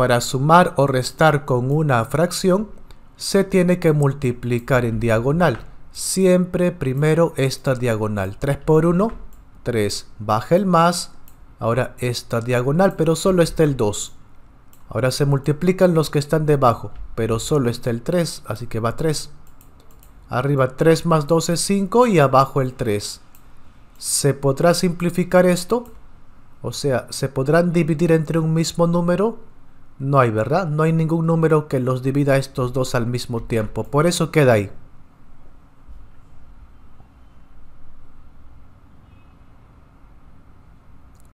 Para sumar o restar con una fracción, se tiene que multiplicar en diagonal. Siempre primero esta diagonal. 3 por 1, 3. Baja el más. Ahora esta diagonal, pero solo está el 2. Ahora se multiplican los que están debajo, pero solo está el 3, así que va 3. Arriba 3 más 2 es 5 y abajo el 3. ¿Se podrá simplificar esto? O sea, ¿se podrán dividir entre un mismo número? No hay, ¿verdad? No hay ningún número que los divida estos dos al mismo tiempo. Por eso queda ahí.